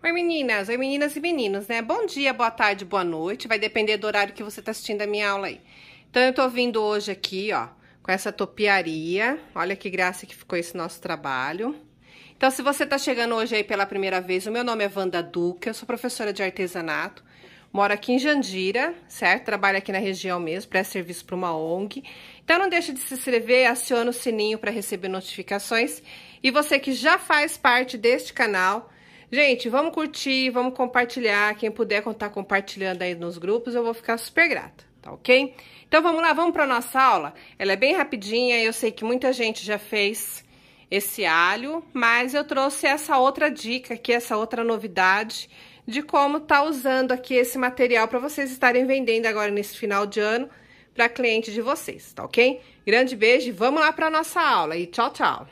Oi meninas, oi meninas e meninos, né? Bom dia, boa tarde, boa noite, vai depender do horário que você tá assistindo a minha aula aí. Então eu tô vindo hoje aqui, ó, com essa topiaria, olha que graça que ficou esse nosso trabalho. Então se você tá chegando hoje aí pela primeira vez, o meu nome é Wanda Duque, eu sou professora de artesanato, moro aqui em Jandira, certo? Trabalho aqui na região mesmo, presta serviço para uma ONG. Então não deixe de se inscrever, aciona o sininho para receber notificações. E você que já faz parte deste canal, Gente, vamos curtir, vamos compartilhar. Quem puder estar compartilhando aí nos grupos, eu vou ficar super grata, tá ok? Então vamos lá, vamos para nossa aula. Ela é bem rapidinha, eu sei que muita gente já fez esse alho, mas eu trouxe essa outra dica aqui, essa outra novidade de como tá usando aqui esse material para vocês estarem vendendo agora nesse final de ano para cliente de vocês, tá ok? Grande beijo, vamos lá para nossa aula e tchau, tchau!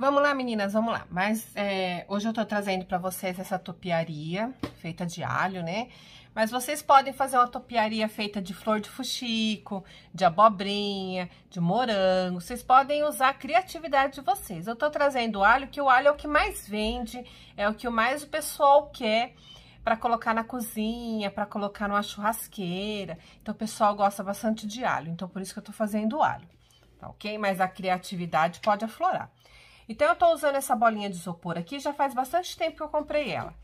Vamos lá, meninas, vamos lá. Mas é, hoje eu tô trazendo pra vocês essa topiaria feita de alho, né? Mas vocês podem fazer uma topiaria feita de flor de fuxico, de abobrinha, de morango. Vocês podem usar a criatividade de vocês. Eu tô trazendo alho, que o alho é o que mais vende, é o que mais o pessoal quer para colocar na cozinha, para colocar numa churrasqueira. Então, o pessoal gosta bastante de alho, então por isso que eu tô fazendo alho, tá ok? Mas a criatividade pode aflorar. Então, eu tô usando essa bolinha de isopor aqui, já faz bastante tempo que eu comprei ela.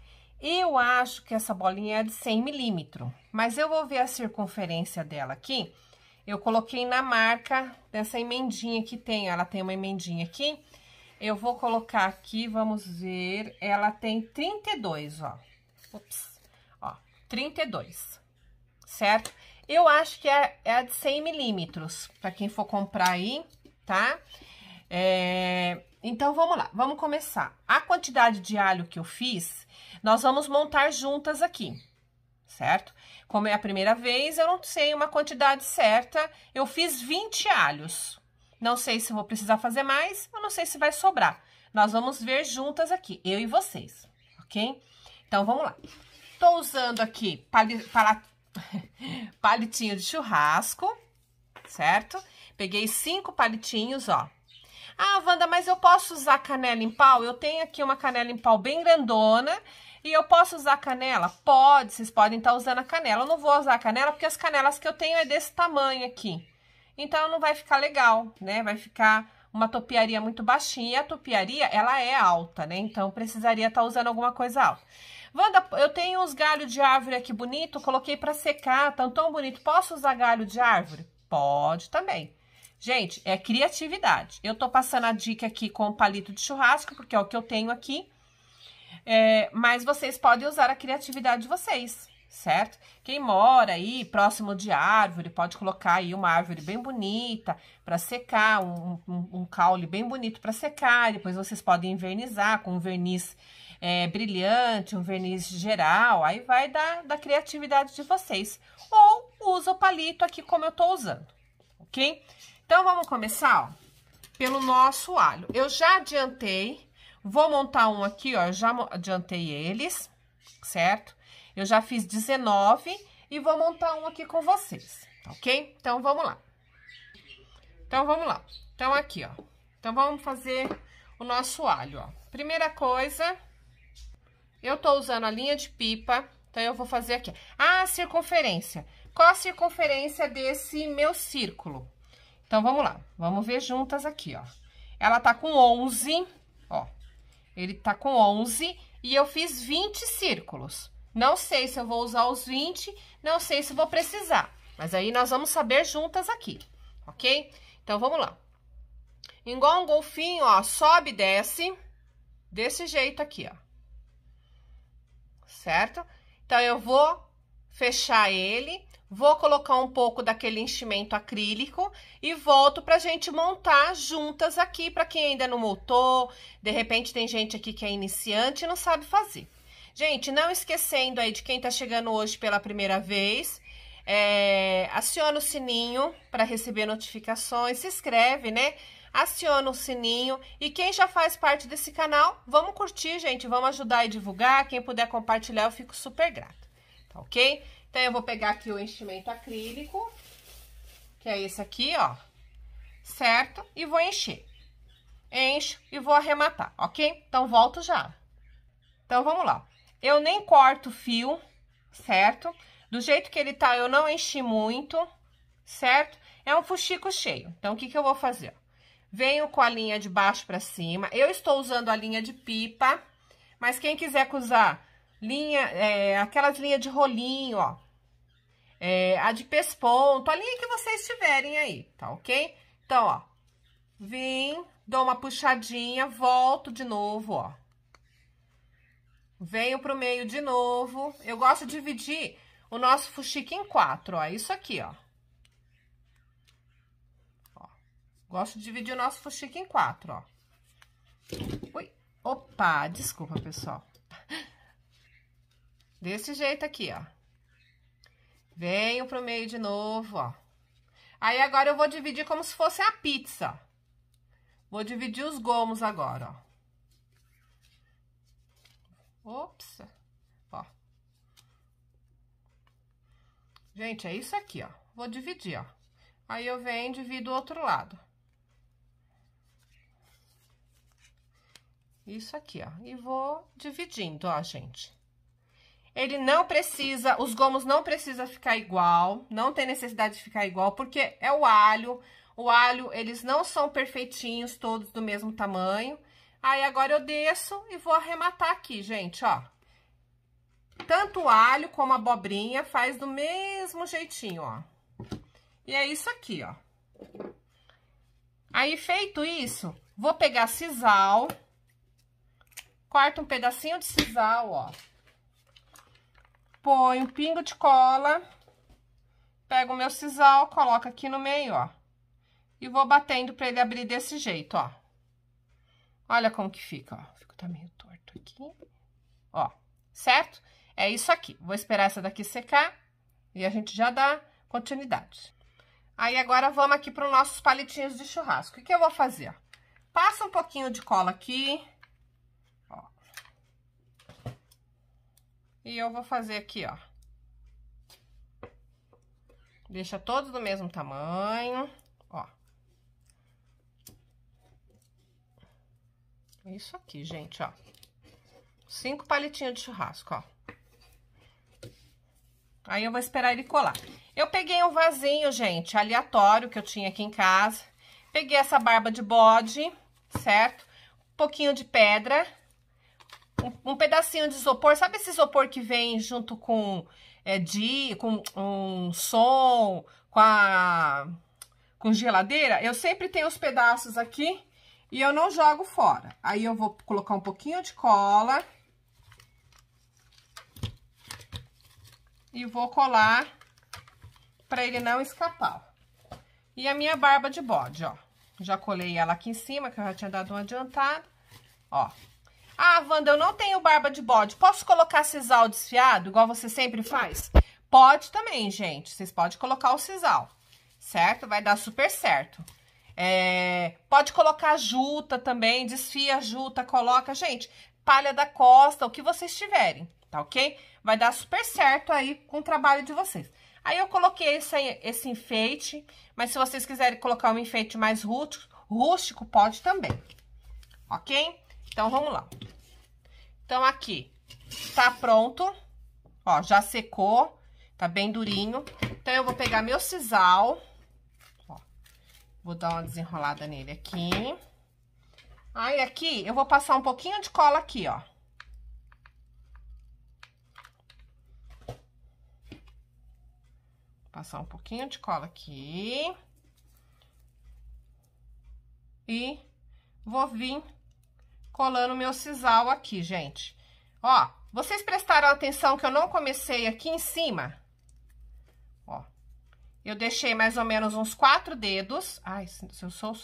Eu acho que essa bolinha é de 100 milímetros, mas eu vou ver a circunferência dela aqui. Eu coloquei na marca dessa emendinha que tem, ela tem uma emendinha aqui. Eu vou colocar aqui, vamos ver, ela tem 32, ó. Ops, ó, 32, certo? Eu acho que é, é a de 100 milímetros, pra quem for comprar aí, tá? É, então, vamos lá, vamos começar. A quantidade de alho que eu fiz, nós vamos montar juntas aqui, certo? Como é a primeira vez, eu não sei uma quantidade certa, eu fiz 20 alhos. Não sei se vou precisar fazer mais, eu não sei se vai sobrar. Nós vamos ver juntas aqui, eu e vocês, ok? Então, vamos lá. Tô usando aqui pali, pala, palitinho de churrasco, certo? Peguei cinco palitinhos, ó ah, Wanda, mas eu posso usar canela em pau? Eu tenho aqui uma canela em pau bem grandona e eu posso usar canela? Pode, vocês podem estar tá usando a canela. Eu não vou usar a canela porque as canelas que eu tenho é desse tamanho aqui. Então, não vai ficar legal, né? Vai ficar uma topiaria muito baixinha. E a topiaria, ela é alta, né? Então, precisaria estar tá usando alguma coisa alta. Wanda, eu tenho uns galhos de árvore aqui bonito, coloquei para secar, tão tão bonito. Posso usar galho de árvore? Pode também. Gente, é criatividade. Eu tô passando a dica aqui com o palito de churrasco, porque é o que eu tenho aqui. É, mas vocês podem usar a criatividade de vocês, certo? Quem mora aí próximo de árvore, pode colocar aí uma árvore bem bonita para secar, um, um, um, caule bem bonito para secar. Depois vocês podem invernizar com um verniz é, brilhante, um verniz geral. Aí vai da, da criatividade de vocês. Ou usa o palito aqui como eu tô usando, ok? Então, vamos começar, ó, pelo nosso alho. Eu já adiantei, vou montar um aqui, ó, já adiantei eles, certo? Eu já fiz 19 e vou montar um aqui com vocês, ok? Então, vamos lá. Então, vamos lá. Então, aqui, ó. Então, vamos fazer o nosso alho, ó. Primeira coisa, eu tô usando a linha de pipa, então, eu vou fazer aqui. Ah, circunferência. Qual a circunferência desse meu círculo? Então, vamos lá. Vamos ver juntas aqui, ó. Ela tá com 11, ó. Ele tá com 11 e eu fiz 20 círculos. Não sei se eu vou usar os 20, não sei se vou precisar. Mas aí, nós vamos saber juntas aqui, ok? Então, vamos lá. Igual um golfinho, ó, sobe e desce, desse jeito aqui, ó. Certo? Então, eu vou fechar ele Vou colocar um pouco daquele enchimento acrílico e volto para a gente montar juntas aqui, para quem ainda não montou, de repente tem gente aqui que é iniciante e não sabe fazer. Gente, não esquecendo aí de quem está chegando hoje pela primeira vez, é, aciona o sininho para receber notificações, se inscreve, né? Aciona o sininho e quem já faz parte desse canal, vamos curtir, gente, vamos ajudar e divulgar. Quem puder compartilhar, eu fico super grata, tá ok? Então, eu vou pegar aqui o enchimento acrílico, que é esse aqui, ó, certo? E vou encher. Encho e vou arrematar, ok? Então, volto já. Então, vamos lá. Eu nem corto o fio, certo? Do jeito que ele tá, eu não enchi muito, certo? É um fuxico cheio. Então, o que que eu vou fazer? Venho com a linha de baixo pra cima. Eu estou usando a linha de pipa, mas quem quiser usar linha, é, aquelas linhas de rolinho, ó, é, a de pesponto, a linha que vocês tiverem aí, tá ok? Então, ó, vim, dou uma puxadinha, volto de novo, ó. Venho pro meio de novo. Eu gosto de dividir o nosso fuxico em quatro, ó, isso aqui, ó. ó. Gosto de dividir o nosso fuxico em quatro, ó. Ui, opa, desculpa, pessoal. Desse jeito aqui, ó. Venho pro meio de novo, ó. Aí agora eu vou dividir como se fosse a pizza. Vou dividir os gomos agora, ó. Ops. Ó. Gente, é isso aqui, ó. Vou dividir, ó. Aí eu venho e divido o outro lado. Isso aqui, ó. E vou dividindo, ó, gente. Ele não precisa, os gomos não precisa ficar igual, não tem necessidade de ficar igual, porque é o alho. O alho, eles não são perfeitinhos, todos do mesmo tamanho. Aí, agora eu desço e vou arrematar aqui, gente, ó. Tanto o alho como a abobrinha faz do mesmo jeitinho, ó. E é isso aqui, ó. Aí, feito isso, vou pegar sisal, corto um pedacinho de sisal, ó põe um pingo de cola, pego o meu sisal, coloco aqui no meio, ó. E vou batendo pra ele abrir desse jeito, ó. Olha como que fica, ó. Fica tá meio torto aqui. Ó, certo? É isso aqui. Vou esperar essa daqui secar e a gente já dá continuidade. Aí, agora, vamos aqui para os nossos palitinhos de churrasco. O que eu vou fazer? Ó? Passa um pouquinho de cola aqui, E eu vou fazer aqui, ó. Deixa todos do mesmo tamanho, ó. Isso aqui, gente, ó. Cinco palitinhos de churrasco, ó. Aí eu vou esperar ele colar. Eu peguei um vasinho, gente, aleatório que eu tinha aqui em casa. Peguei essa barba de bode, certo? Um pouquinho de pedra um, um pedacinho de isopor. Sabe esse isopor que vem junto com é, de, com um som, com a com geladeira? Eu sempre tenho os pedaços aqui e eu não jogo fora. Aí eu vou colocar um pouquinho de cola e vou colar para ele não escapar. E a minha barba de bode, ó. Já colei ela aqui em cima, que eu já tinha dado um adiantado. Ó, ah, Wanda, eu não tenho barba de bode. Posso colocar sisal desfiado, igual você sempre faz? Pode também, gente. Vocês podem colocar o sisal, certo? Vai dar super certo. É, pode colocar juta também, desfia a juta, coloca, gente, palha da costa, o que vocês tiverem, tá ok? Vai dar super certo aí com o trabalho de vocês. Aí eu coloquei esse, esse enfeite, mas se vocês quiserem colocar um enfeite mais rústico, rústico pode também, ok? Então, vamos lá. Então, aqui, tá pronto. Ó, já secou, tá bem durinho. Então, eu vou pegar meu sisal, ó, vou dar uma desenrolada nele aqui. Aí, aqui, eu vou passar um pouquinho de cola aqui, ó. Passar um pouquinho de cola aqui. E vou vir colando meu sisal aqui, gente. Ó, vocês prestaram atenção que eu não comecei aqui em cima? Ó, eu deixei mais ou menos uns quatro dedos. Ai, se eu sou...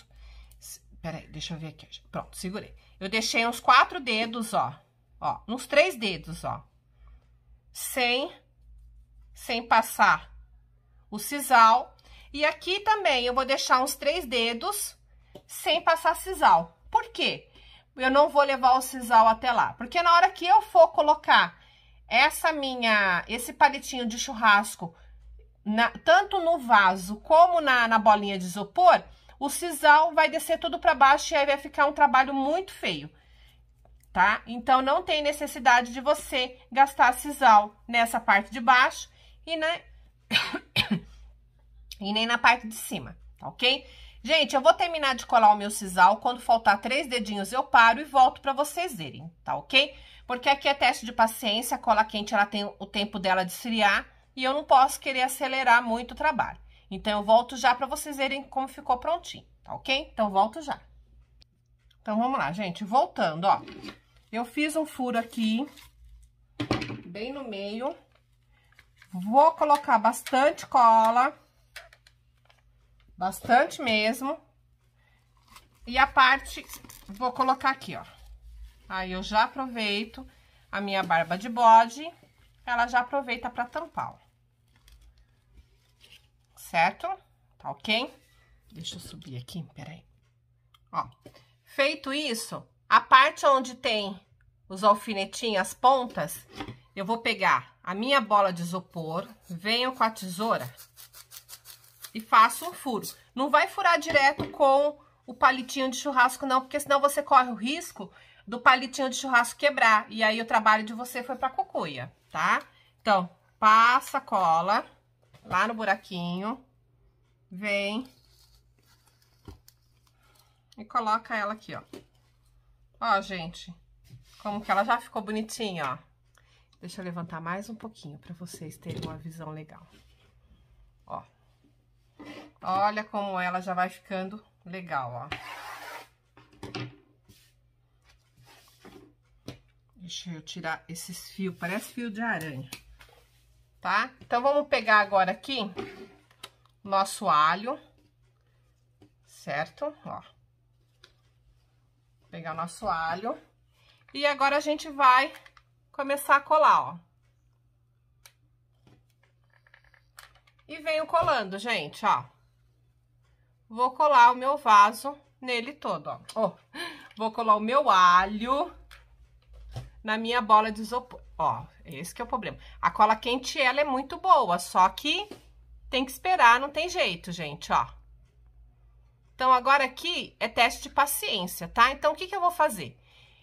Peraí, deixa eu ver aqui. Pronto, segurei. Eu deixei uns quatro dedos, ó. Ó, uns três dedos, ó. Sem, sem passar o sisal. E aqui também eu vou deixar uns três dedos sem passar sisal. Por quê? eu não vou levar o sisal até lá. Porque na hora que eu for colocar essa minha, esse palitinho de churrasco, na, tanto no vaso como na, na bolinha de isopor, o sisal vai descer tudo para baixo e aí vai ficar um trabalho muito feio, tá? Então, não tem necessidade de você gastar sisal nessa parte de baixo e, na... Né, e nem na parte de cima, tá ok? Gente, eu vou terminar de colar o meu sisal. Quando faltar três dedinhos, eu paro e volto para vocês verem, tá ok? Porque aqui é teste de paciência, a cola quente ela tem o tempo dela de esfriar e eu não posso querer acelerar muito o trabalho. Então, eu volto já para vocês verem como ficou prontinho, tá ok? Então, volto já. Então, vamos lá, gente. Voltando, ó. Eu fiz um furo aqui, bem no meio. Vou colocar bastante cola. Bastante mesmo. E a parte, vou colocar aqui, ó. Aí eu já aproveito a minha barba de bode, ela já aproveita pra tampar, ó. Certo? Tá ok? Deixa eu subir aqui, peraí. Ó, feito isso, a parte onde tem os alfinetinhos, as pontas, eu vou pegar a minha bola de isopor, venho com a tesoura e faço um furo. Não vai furar direto com o palitinho de churrasco não, porque senão você corre o risco do palitinho de churrasco quebrar. E aí o trabalho de você foi pra cocuia, tá? Então, passa a cola lá no buraquinho, vem e coloca ela aqui, ó. Ó, gente, como que ela já ficou bonitinha, ó. Deixa eu levantar mais um pouquinho para vocês terem uma visão legal. Olha como ela já vai ficando legal, ó. Deixa eu tirar esses fios, parece fio de aranha, tá? Então, vamos pegar agora aqui nosso alho, certo? Ó. Pegar nosso alho. E agora a gente vai começar a colar, ó. E venho colando, gente, ó. Vou colar o meu vaso nele todo, ó. Vou colar o meu alho na minha bola de isopor. Ó, é esse que é o problema. A cola quente, ela é muito boa, só que tem que esperar, não tem jeito, gente, ó. Então, agora aqui é teste de paciência, tá? Então, o que que eu vou fazer?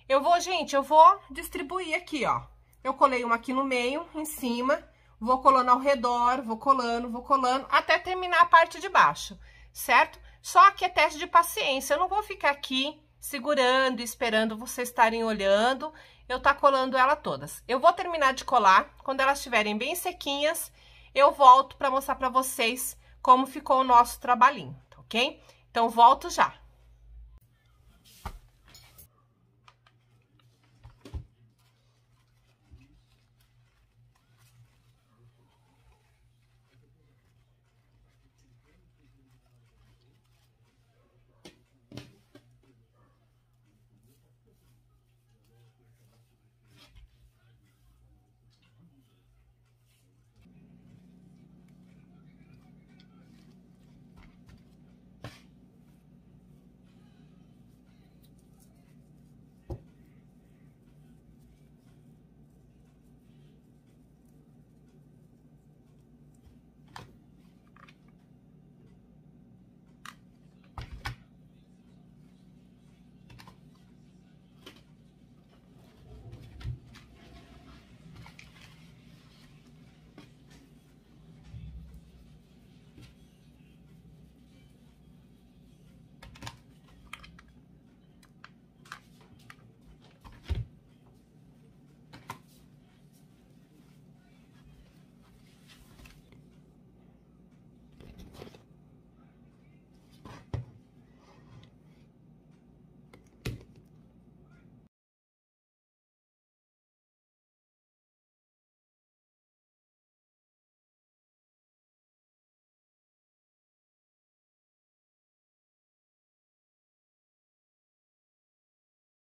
Eu vou, gente, eu vou distribuir aqui, ó. Eu colei uma aqui no meio, em cima, vou colando ao redor, vou colando, vou colando, até terminar a parte de baixo, certo? Só que é teste de paciência, eu não vou ficar aqui segurando, esperando vocês estarem olhando, eu tá colando ela todas. Eu vou terminar de colar, quando elas estiverem bem sequinhas, eu volto para mostrar para vocês como ficou o nosso trabalhinho, tá ok? Então, volto já.